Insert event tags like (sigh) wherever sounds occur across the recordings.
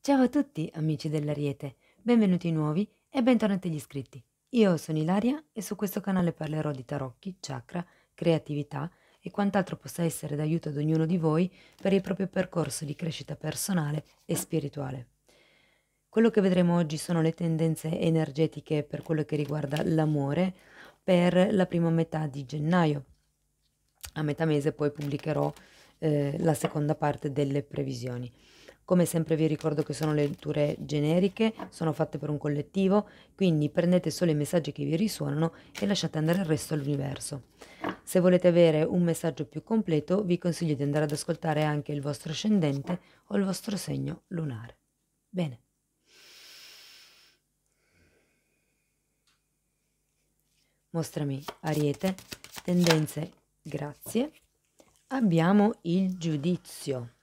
Ciao a tutti amici dell'Ariete, benvenuti nuovi e bentornati agli iscritti. Io sono Ilaria e su questo canale parlerò di tarocchi, chakra, creatività e quant'altro possa essere d'aiuto ad ognuno di voi per il proprio percorso di crescita personale e spirituale. Quello che vedremo oggi sono le tendenze energetiche per quello che riguarda l'amore per la prima metà di gennaio. A metà mese poi pubblicherò eh, la seconda parte delle previsioni. Come sempre vi ricordo che sono letture generiche, sono fatte per un collettivo, quindi prendete solo i messaggi che vi risuonano e lasciate andare il resto all'universo. Se volete avere un messaggio più completo, vi consiglio di andare ad ascoltare anche il vostro ascendente o il vostro segno lunare. Bene. Mostrami Ariete, tendenze, grazie. Abbiamo il giudizio.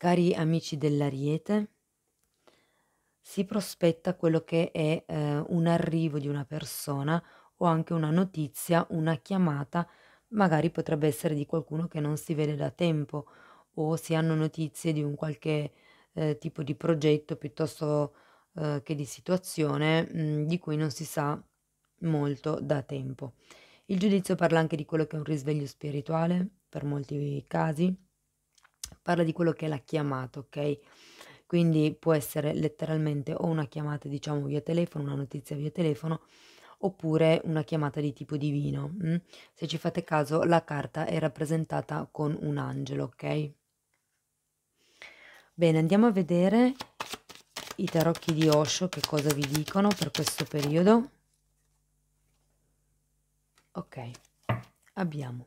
Cari amici dell'Ariete, si prospetta quello che è eh, un arrivo di una persona o anche una notizia, una chiamata, magari potrebbe essere di qualcuno che non si vede da tempo o si hanno notizie di un qualche eh, tipo di progetto piuttosto eh, che di situazione mh, mm, di cui non si sa molto da tempo. Il giudizio parla anche di quello che è un risveglio spirituale per molti casi parla di quello che è la chiamata, ok? Quindi può essere letteralmente o una chiamata, diciamo, via telefono, una notizia via telefono, oppure una chiamata di tipo divino. Mh? Mm? Se ci fate caso, la carta è rappresentata con un angelo, ok? Bene, andiamo a vedere i tarocchi di Osho che cosa vi dicono per questo periodo. Ok, abbiamo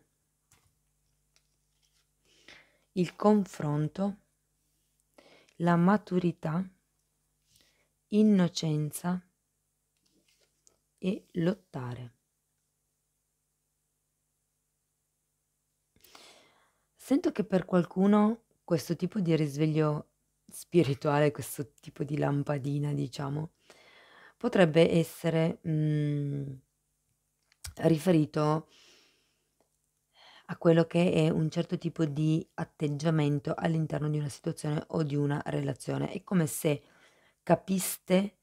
il confronto, la maturità, innocenza e lottare. Sento che per qualcuno questo tipo di risveglio spirituale, questo tipo di lampadina, diciamo, potrebbe essere mh, mm, riferito a a quello che è un certo tipo di atteggiamento all'interno di una situazione o di una relazione. È come se capiste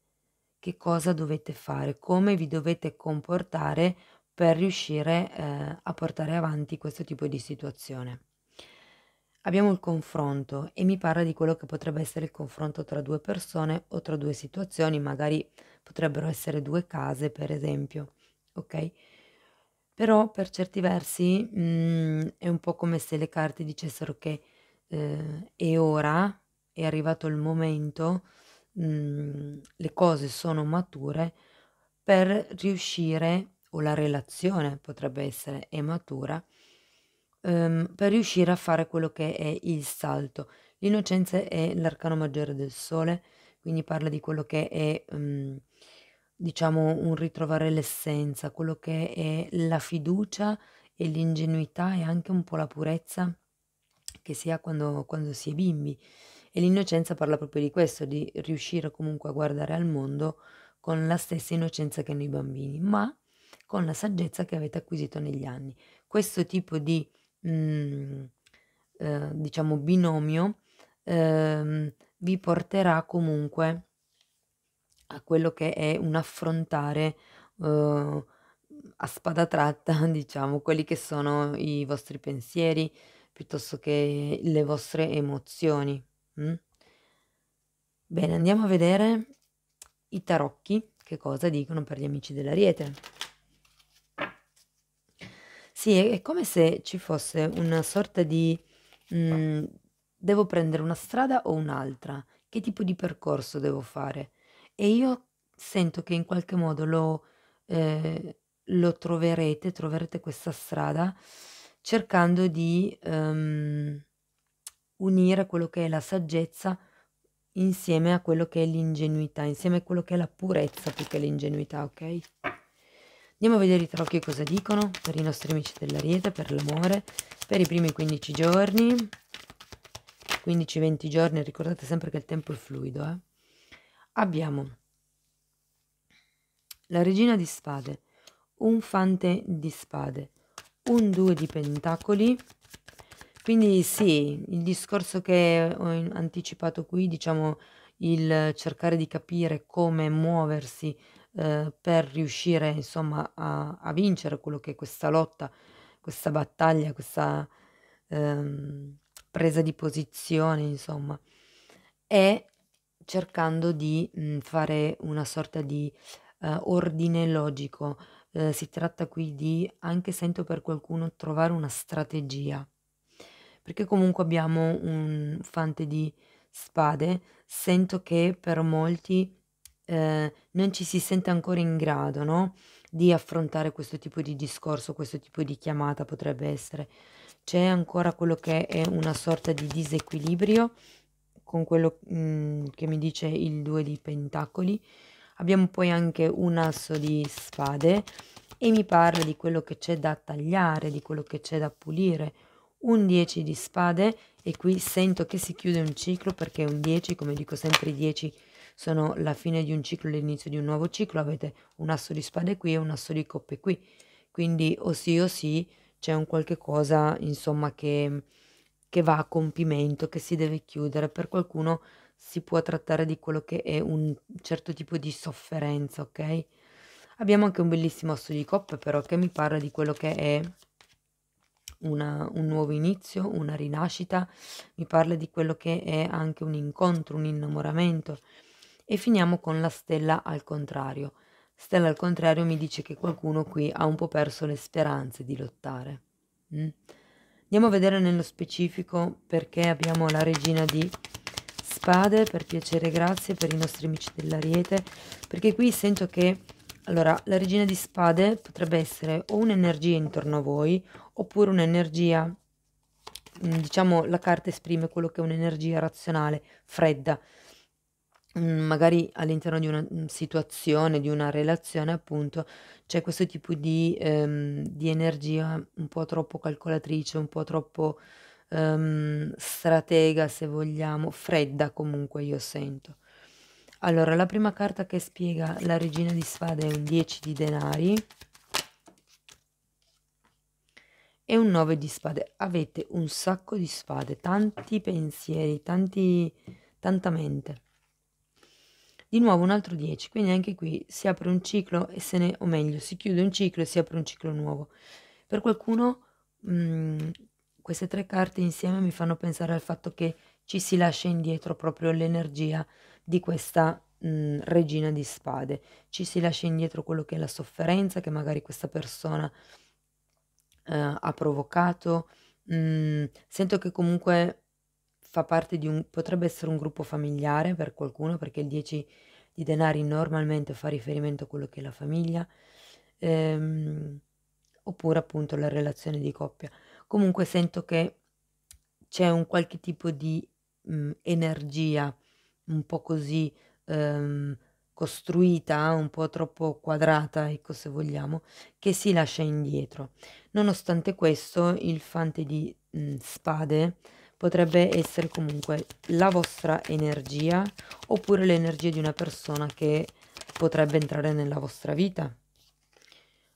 che cosa dovete fare, come vi dovete comportare per riuscire eh, a portare avanti questo tipo di situazione. Abbiamo il confronto e mi parla di quello che potrebbe essere il confronto tra due persone o tra due situazioni, magari potrebbero essere due case per esempio, ok? Però per certi versi, mhmm, è un po' come se le carte dicessero che, ehm, è ora, è arrivato il momento, mhmm, le cose sono mature per riuscire o la relazione potrebbe essere, è matura, ehm, per riuscire a fare quello che è il salto. L'innocenza è l'arcano maggiore del sole, quindi parla di quello che è, mhmm, diciamo, un ritrovare l'essenza, quello che è la fiducia e l'ingenuità e anche un po' la purezza che si ha quando, quando si è bimbi. E l'innocenza parla proprio di questo, di riuscire comunque a guardare al mondo con la stessa innocenza che noi bambini, ma con la saggezza che avete acquisito negli anni. Questo tipo di, mh, mm, eh, diciamo, binomio eh, vi porterà comunque a quello che è un affrontare eh, a spada tratta, (laughs) diciamo, quelli che sono i vostri pensieri piuttosto che le vostre emozioni. Mm? Bene, andiamo a vedere i tarocchi che cosa dicono per gli amici dell'ariete. Sì, è, è, come se ci fosse una sorta di mh, mm, devo prendere una strada o un'altra, che tipo di percorso devo fare? E io sento che in qualche modo lo, ehm, lo troverete, troverete questa strada cercando di, ehm, unire quello che è la saggezza insieme a quello che è l'ingenuità, insieme a quello che è la purezza più che l'ingenuità, ok? Andiamo a vedere i tarocchi cosa dicono per i nostri amici dell'Ariete, per l'amore, per i primi 15 giorni, 15-20 giorni, ricordate sempre che il tempo è fluido, eh? Abbiamo la regina di spade, un fante di spade, un due di pentacoli. Quindi sì, il discorso che ho anticipato qui, diciamo il cercare di capire come muoversi eh, per riuscire insomma a, a, vincere quello che è questa lotta, questa battaglia, questa eh, presa di posizione, insomma, è cercando di mh, mhmm, fare una sorta di eh, ordine logico. Eh, si tratta qui di, anche sento per qualcuno, trovare una strategia. Perché comunque abbiamo un fante di spade, sento che per molti eh, non ci si sente ancora in grado no? di affrontare questo tipo di discorso, questo tipo di chiamata potrebbe essere. C'è ancora quello che è una sorta di disequilibrio con quello mh, mm, che mi dice il 2 di pentacoli. Abbiamo poi anche un asso di spade e mi parla di quello che c'è da tagliare, di quello che c'è da pulire. Un 10 di spade e qui sento che si chiude un ciclo perché un 10, come dico sempre i 10 sono la fine di un ciclo, l'inizio di un nuovo ciclo, avete un asso di spade qui e un asso di coppe qui. Quindi o sì o sì c'è un qualche cosa, insomma, che che va a compimento, che si deve chiudere, per qualcuno si può trattare di quello che è un certo tipo di sofferenza, ok? Abbiamo anche un bellissimo asso di coppe però che mi parla di quello che è una, un nuovo inizio, una rinascita, mi parla di quello che è anche un incontro, un innamoramento. E finiamo con la stella al contrario. Stella al contrario mi dice che qualcuno qui ha un po' perso le speranze di lottare. Mm? Andiamo a vedere nello specifico perché abbiamo la regina di spade, per piacere grazie per i nostri amici dell'ariete, perché qui sento che, allora, la regina di spade potrebbe essere o un'energia intorno a voi, oppure un'energia, diciamo, la carta esprime quello che è un'energia razionale, fredda, Mm, magari all'interno di una, mm, situazione, di una relazione appunto, c'è questo tipo di ehm, di energia un po' troppo calcolatrice, un po' troppo, ehm, stratega se vogliamo, fredda comunque io sento. Allora, la prima carta che spiega la regina di spade è un 10 di denari e un 9 di spade. Avete un sacco di spade, tanti pensieri, tanti tanta mente di nuovo un altro 10, quindi anche qui si apre un ciclo e se ne, o meglio, si chiude un ciclo e si apre un ciclo nuovo. Per qualcuno mh, mm, queste tre carte insieme mi fanno pensare al fatto che ci si lascia indietro proprio l'energia di questa mh, mm, regina di spade, ci si lascia indietro quello che è la sofferenza che magari questa persona eh, ha provocato. Mh, mm, sento che comunque fa parte di un, potrebbe essere un gruppo familiare per qualcuno, perché il 10 di denari normalmente fa riferimento a quello che è la famiglia, ehm, oppure appunto la relazione di coppia. Comunque sento che c'è un qualche tipo di mh, mm, energia un po' così ehm, costruita, un po' troppo quadrata, ecco se vogliamo, che si lascia indietro. Nonostante questo, il fante di mh, mm, spade potrebbe essere comunque la vostra energia oppure l'energia di una persona che potrebbe entrare nella vostra vita.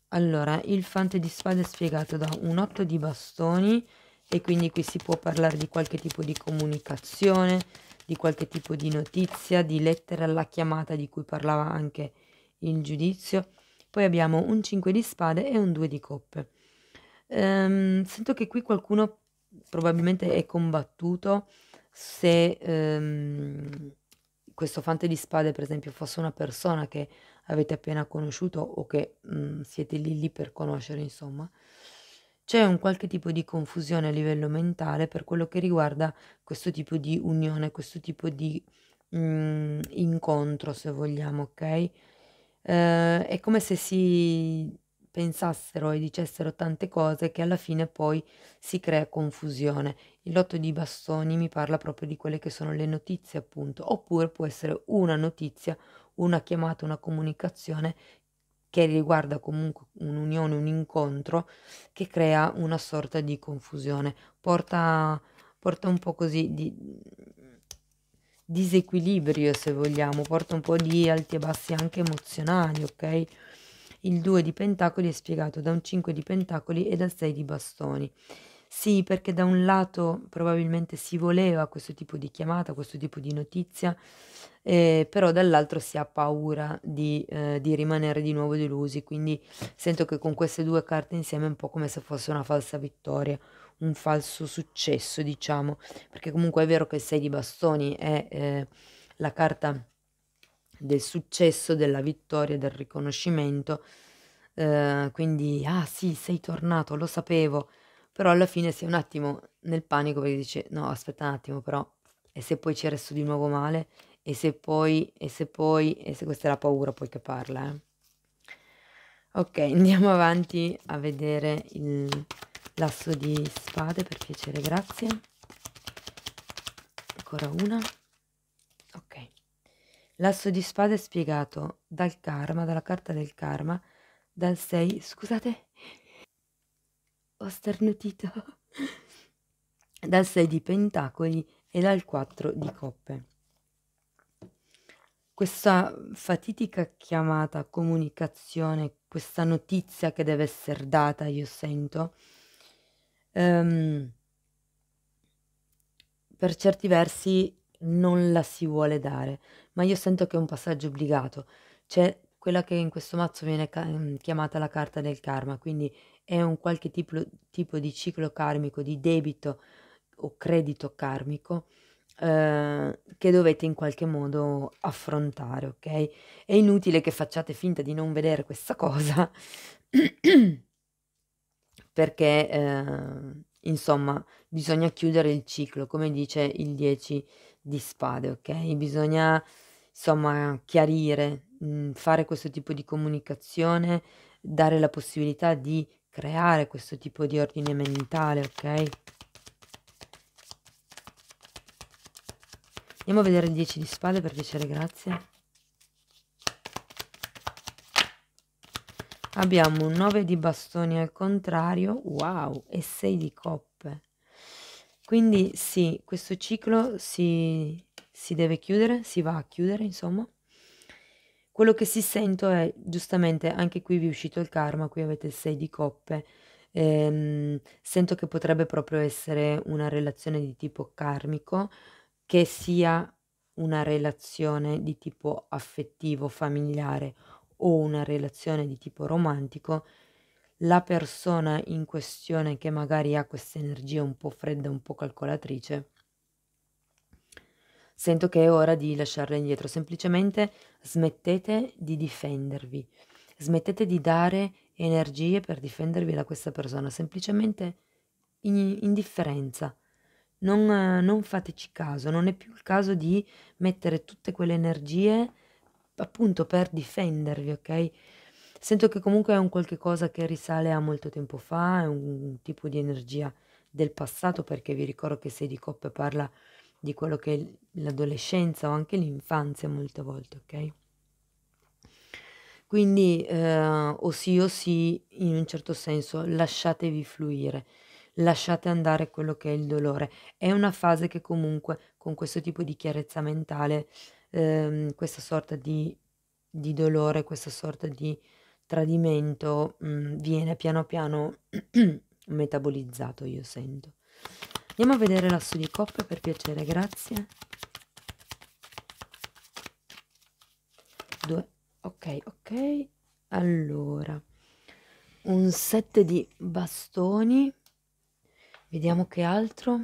Allora, il fante di spade è spiegato da un otto di bastoni e quindi qui si può parlare di qualche tipo di comunicazione, di qualche tipo di notizia, di lettera alla chiamata di cui parlava anche il giudizio. Poi abbiamo un 5 di spade e un 2 di coppe. Ehm, sento che qui qualcuno probabilmente è combattuto se ehm, questo fante di spade, per esempio, fosse una persona che avete appena conosciuto o che mh, mm, siete lì lì per conoscere, insomma, c'è un qualche tipo di confusione a livello mentale per quello che riguarda questo tipo di unione, questo tipo di mh, mm, incontro, se vogliamo, ok? Eh, è come se si pensassero e dicessero tante cose che alla fine poi si crea confusione. Il lotto di bastoni mi parla proprio di quelle che sono le notizie, appunto, oppure può essere una notizia, una chiamata, una comunicazione che riguarda comunque un'unione, un incontro che crea una sorta di confusione, porta, porta un po' così di disequilibrio se vogliamo, porta un po' di alti e bassi anche emozionali, ok? il 2 di Pentacoli è spiegato da un 5 di Pentacoli e da 6 di Bastoni. Sì, perché da un lato probabilmente si voleva questo tipo di chiamata, questo tipo di notizia, eh, però dall'altro si ha paura di, eh, di, rimanere di nuovo delusi, quindi sento che con queste due carte insieme è un po' come se fosse una falsa vittoria, un falso successo, diciamo, perché comunque è vero che il 6 di bastoni è eh, la carta del successo, della vittoria, del riconoscimento. Eh, quindi, ah sì, sei tornato, lo sapevo, però alla fine sei un attimo nel panico perché dici, no, aspetta un attimo, però e se poi ci resto di nuovo male? E se poi, e se poi, e se questa è la paura poi che parla, eh? Ok, (laughs) andiamo avanti a vedere il lasso di spade, per piacere, grazie. Ancora una. L'asso di spada è spiegato dal karma, dalla carta del karma, dal 6. Scusate, ho sternutito. Dal 6 di pentacoli e dal 4 di coppe. Questa fatidica chiamata comunicazione, questa notizia che deve essere data, io sento, um, per certi versi non la si vuole dare ma io sento che è un passaggio obbligato. C'è quella che in questo mazzo viene ca- mm, chiamata la carta del karma, quindi è un qualche tipo, tipo di ciclo karmico, di debito o credito karmico eh, che dovete in qualche modo affrontare, ok? È inutile che facciate finta di non vedere questa cosa (clears throat) perché eh, insomma bisogna chiudere il ciclo, come dice il 10 di spade, ok? Bisogna insomma chiarire, mm, fare questo tipo di comunicazione, dare la possibilità di creare questo tipo di ordine mentale, ok? Andiamo a vedere il 10 di spade per piacere, grazie. Abbiamo un 9 di bastoni al contrario, wow, e 6 di coppe. Quindi sì, questo ciclo si, si deve chiudere, si va a chiudere, insomma. Quello che si sento è, giustamente, anche qui vi è uscito il karma, qui avete il 6 di coppe, ehm, sento che potrebbe proprio essere una relazione di tipo karmico, che sia una relazione di tipo affettivo, familiare o una relazione di tipo romantico la persona in questione che magari ha questa energia un po' fredda, un po' calcolatrice, sento che è ora di lasciarla indietro. Semplicemente smettete di difendervi, smettete di dare energie per difendervi da questa persona, semplicemente indifferenza. Non, non fateci caso, non è più il caso di mettere tutte quelle energie appunto per difendervi, ok? Sento che comunque è un qualche cosa che risale a molto tempo fa, è un tipo di energia del passato, perché vi ricordo che Sei di Coppe parla di quello che è l'adolescenza o anche l'infanzia molte volte, ok? Quindi eh, o sì o sì, in un certo senso, lasciatevi fluire, lasciate andare quello che è il dolore. È una fase che comunque con questo tipo di chiarezza mentale, ehm, questa sorta di, di dolore, questa sorta di tradimento mh, mm, viene piano piano (clears throat) metabolizzato, io sento. Andiamo a vedere l'asso di coppe per piacere, grazie. Due. Ok, ok. Allora, un set di bastoni. Vediamo che altro.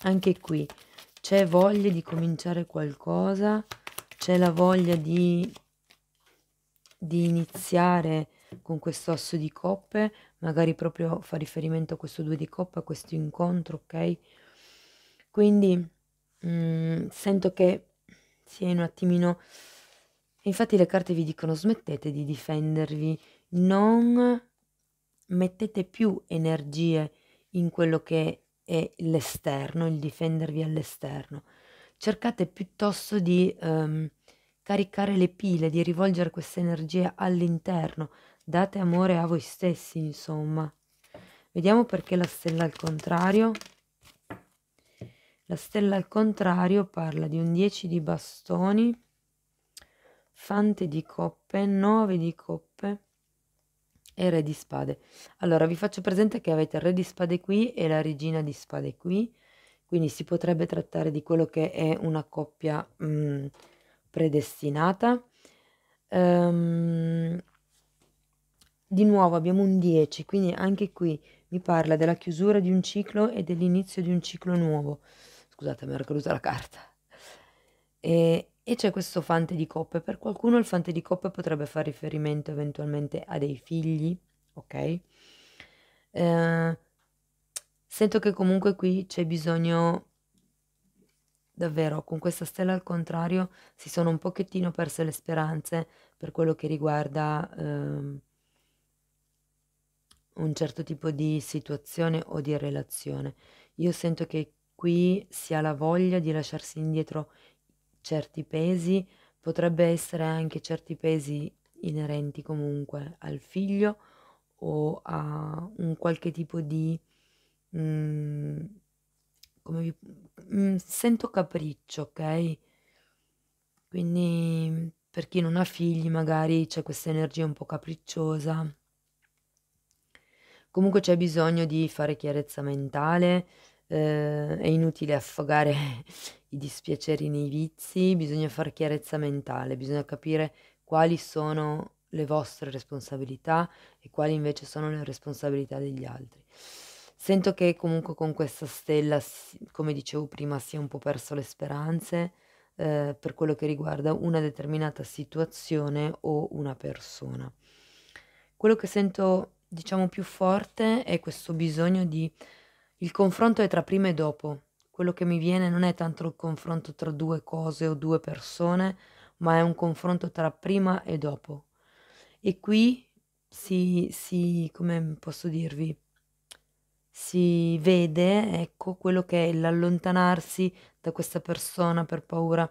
Anche qui c'è voglia di cominciare qualcosa c'è la voglia di, di iniziare con questo asso di coppe, magari proprio fa riferimento a questo 2 di coppe, a questo incontro, ok? Quindi mh, mm, sento che sia un attimino... Infatti le carte vi dicono smettete di difendervi, non mettete più energie in quello che è l'esterno, il difendervi all'esterno. Cercate piuttosto di um, caricare le pile, di rivolgere questa energia all'interno. Date amore a voi stessi, insomma. Vediamo perché la stella al contrario. La stella al contrario parla di un 10 di bastoni, fante di coppe, 9 di coppe e re di spade. Allora, vi faccio presente che avete il re di spade qui e la regina di spade qui, quindi si potrebbe trattare di quello che è una coppia... Mh, mm, predestinata. Ehm, di nuovo abbiamo un 10, quindi anche qui mi parla della chiusura di un ciclo e dell'inizio di un ciclo nuovo. Scusate, mi era caduta la carta. E, e c'è questo fante di coppe. Per qualcuno il fante di coppe potrebbe fare riferimento eventualmente a dei figli, ok? Eh, sento che comunque qui c'è bisogno Davvero, con questa stella al contrario si sono un pochettino perse le speranze per quello che riguarda ehm, un certo tipo di situazione o di relazione. Io sento che qui si ha la voglia di lasciarsi indietro certi pesi, potrebbe essere anche certi pesi inerenti comunque al figlio o a un qualche tipo di... Mh, mm, come vi... Mm, sento capriccio, ok? Quindi per chi non ha figli magari c'è questa energia un po' capricciosa. Comunque c'è bisogno di fare chiarezza mentale, eh, è inutile affogare (laughs) i dispiaceri nei vizi, bisogna fare chiarezza mentale, bisogna capire quali sono le vostre responsabilità e quali invece sono le responsabilità degli altri. Sento che comunque con questa stella, come dicevo prima, si è un po' perso le speranze eh, per quello che riguarda una determinata situazione o una persona. Quello che sento, diciamo, più forte è questo bisogno di... Il confronto è tra prima e dopo. Quello che mi viene non è tanto il confronto tra due cose o due persone, ma è un confronto tra prima e dopo. E qui si, si come posso dirvi, si vede, ecco, quello che è l'allontanarsi da questa persona per paura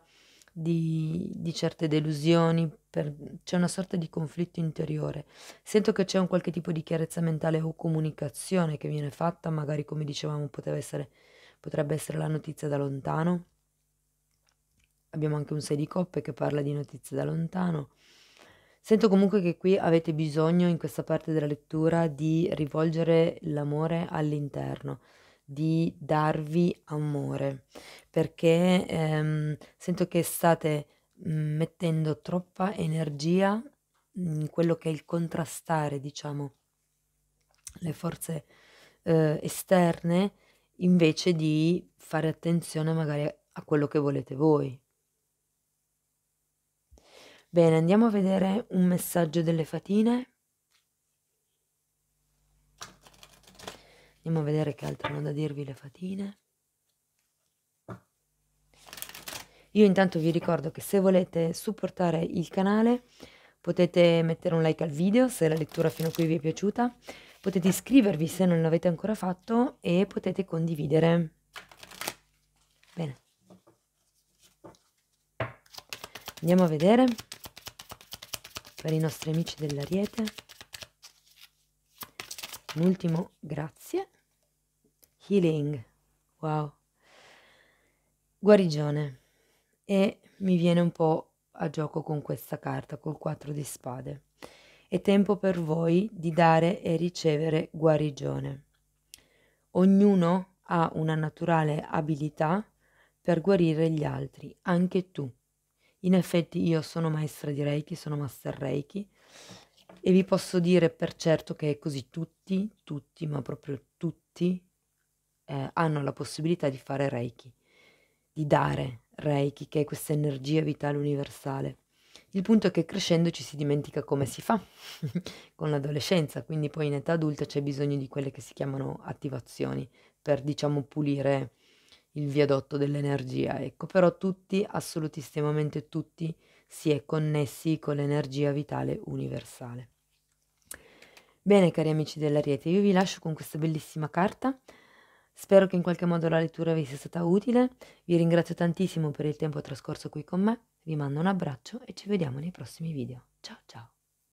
di, di certe delusioni, per, c'è una sorta di conflitto interiore. Sento che c'è un qualche tipo di chiarezza mentale o comunicazione che viene fatta, magari come dicevamo essere, potrebbe essere la notizia da lontano. Abbiamo anche un 6 di coppe che parla di notizie da lontano. Sento comunque che qui avete bisogno, in questa parte della lettura, di rivolgere l'amore all'interno, di darvi amore, perché ehm, sento che state mm, mettendo troppa energia in quello che è il contrastare, diciamo, le forze eh, esterne invece di fare attenzione magari a quello che volete voi. Bene, andiamo a vedere un messaggio delle fatine. Andiamo a vedere che altro hanno da dirvi le fatine. Io intanto vi ricordo che se volete supportare il canale potete mettere un like al video se la lettura fino a qui vi è piaciuta, potete iscrivervi se non l'avete ancora fatto e potete condividere. Bene. Andiamo a vedere per i nostri amici dell'ariete un ultimo grazie healing wow guarigione e mi viene un po' a gioco con questa carta col 4 di spade è tempo per voi di dare e ricevere guarigione ognuno ha una naturale abilità per guarire gli altri anche tu in effetti io sono maestra di Reiki, sono master Reiki e vi posso dire per certo che così tutti, tutti, ma proprio tutti, eh, hanno la possibilità di fare Reiki, di dare Reiki, che è questa energia vitale universale. Il punto è che crescendo ci si dimentica come si fa (laughs) con l'adolescenza, quindi poi in età adulta c'è bisogno di quelle che si chiamano attivazioni per diciamo pulire il viadotto dell'energia, ecco, però tutti, assolutissimamente tutti, si è connessi con l'energia vitale universale. Bene, cari amici dell'Ariete, io vi lascio con questa bellissima carta. Spero che in qualche modo la lettura vi sia stata utile. Vi ringrazio tantissimo per il tempo trascorso qui con me. Vi mando un abbraccio e ci vediamo nei prossimi video. Ciao ciao!